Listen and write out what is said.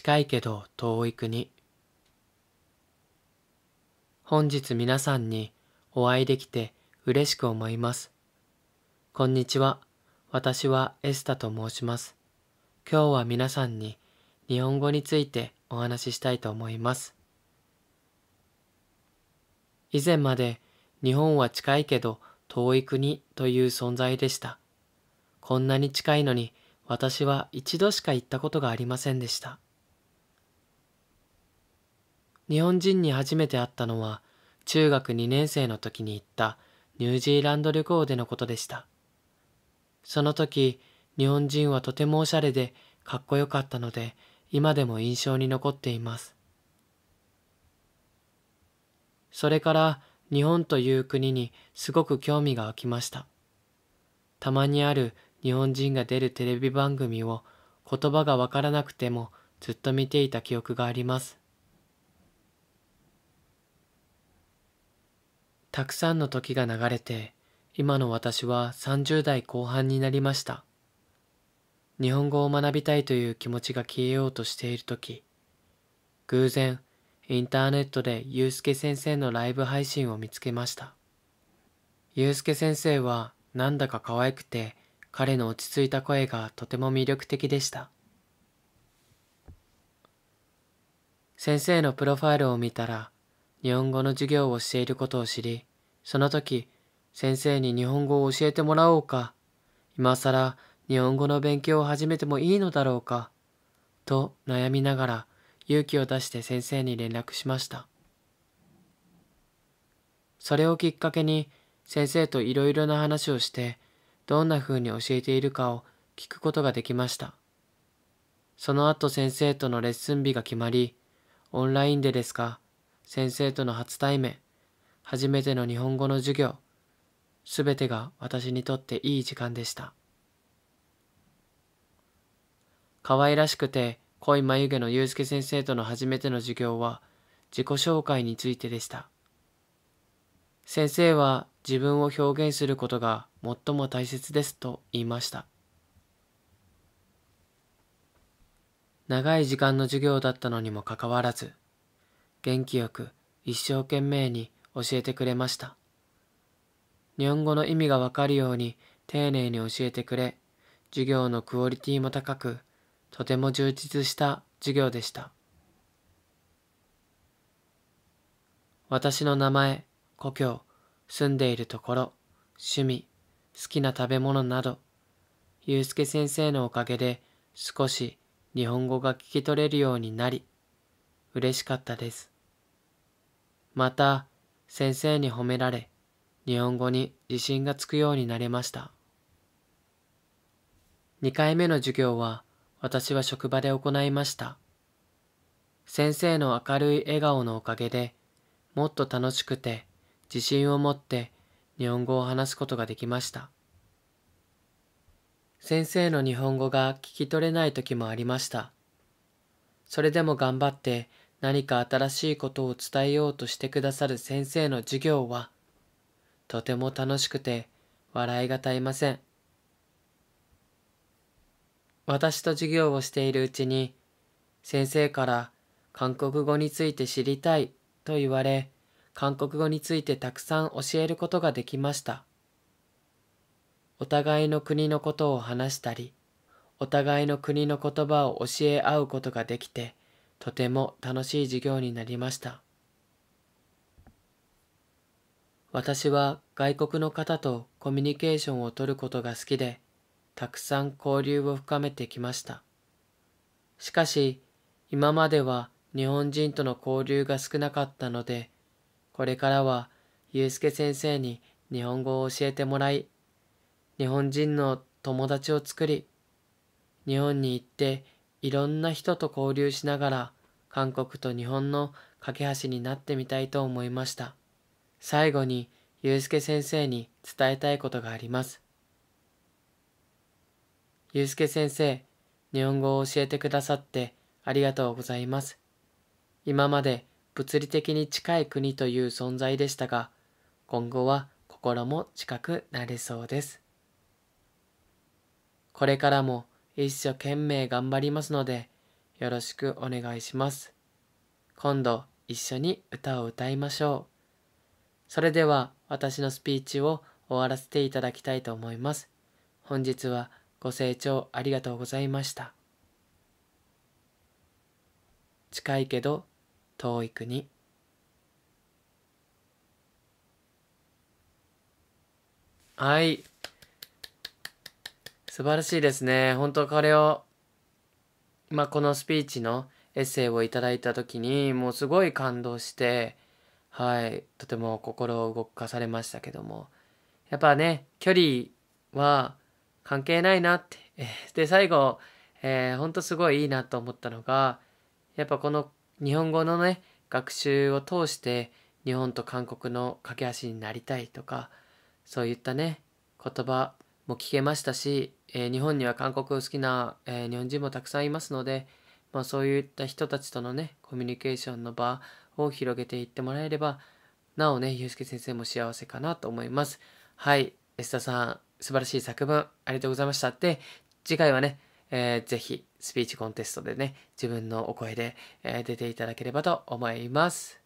近いけど遠い国本日皆さんにお会いできて嬉しく思いますこんにちは私はエスタと申します今日は皆さんに日本語についてお話ししたいと思います以前まで日本は近いけど遠い国という存在でしたこんなに近いのに私は一度しか行ったことがありませんでした。日本人に初めて会ったのは中学2年生の時に行ったニュージーランド旅行でのことでした。その時、日本人はとてもおしゃれでかっこよかったので、今でも印象に残っています。それから日本という国にすごく興味が湧きました。たまにある日本人が出るテレビ番組を言葉がわからなくてもずっと見ていた記憶があります。たくさんの時が流れて今の私は30代後半になりました日本語を学びたいという気持ちが消えようとしている時偶然インターネットで祐介先生のライブ配信を見つけました祐介先生はなんだか可愛くて彼の落ち着いた声がとても魅力的でした先生のプロファイルを見たら日本語の授業をしていることを知り、その時、先生に日本語を教えてもらおうか、今更日本語の勉強を始めてもいいのだろうか、と悩みながら勇気を出して先生に連絡しました。それをきっかけに先生といろいろな話をして、どんな風に教えているかを聞くことができました。その後先生とのレッスン日が決まり、オンラインでですか、先生との初対面、初めての日本語の授業、すべてが私にとっていい時間でした。可愛らしくて濃い眉毛の祐介先生との初めての授業は自己紹介についてでした。先生は自分を表現することが最も大切ですと言いました。長い時間の授業だったのにもかかわらず、元気よく一生懸命に教えてくれました。日本語の意味がわかるように丁寧に教えてくれ、授業のクオリティも高く、とても充実した授業でした。私の名前、故郷、住んでいるところ、趣味、好きな食べ物など、ゆうすけ先生のおかげで少し日本語が聞き取れるようになり、嬉しかったです。また、先生に褒められ、日本語に自信がつくようになれました。2回目の授業は、私は職場で行いました。先生の明るい笑顔のおかげで、もっと楽しくて、自信を持って日本語を話すことができました。先生の日本語が聞き取れない時もありました。それでも頑張って何か新しいことを伝えようとしてくださる先生の授業は、とても楽しくて笑いが絶えません。私と授業をしているうちに、先生から韓国語について知りたいと言われ、韓国語についてたくさん教えることができました。お互いの国のことを話したり、お互いの国の言葉を教え合うことができて、とても楽しい授業になりました。私は外国の方とコミュニケーションをとることが好きで、たくさん交流を深めてきました。しかし、今までは日本人との交流が少なかったので、これからは祐介先生に日本語を教えてもらい、日本人の友達を作り、日本に行っていろんな人と交流しながら韓国と日本の架け橋になってみたいと思いました。最後に、ゆうすけ先生に伝えたいことがあります。ゆうすけ先生、日本語を教えてくださってありがとうございます。今まで物理的に近い国という存在でしたが、今後は心も近くなれそうです。これからも一生懸命頑張りますので、よろしくお願いします。今度一緒に歌を歌いましょう。それでは私のスピーチを終わらせていただきたいと思います。本日はご清聴ありがとうございました。近いけど遠い国。はい。素晴らしいですね。本当これを、まあ、このスピーチのエッセイをいただいた時に、もうすごい感動して、はい、とても心を動かされましたけども、やっぱね、距離は関係ないなって、で、最後、えー、ほんとすごいいいなと思ったのが、やっぱこの日本語のね、学習を通して、日本と韓国の架け橋になりたいとか、そういったね、言葉も聞けましたし、え日本には韓国好きな、え日本人もたくさんいますので、まあ、そういった人たちとのねコミュニケーションの場を広げていってもらえればなおねゆうすけ先生も幸せかなと思いますはい安田さん素晴らしい作文ありがとうございましたで次回はね、えー、ぜひスピーチコンテストでね自分のお声で、えー、出ていただければと思います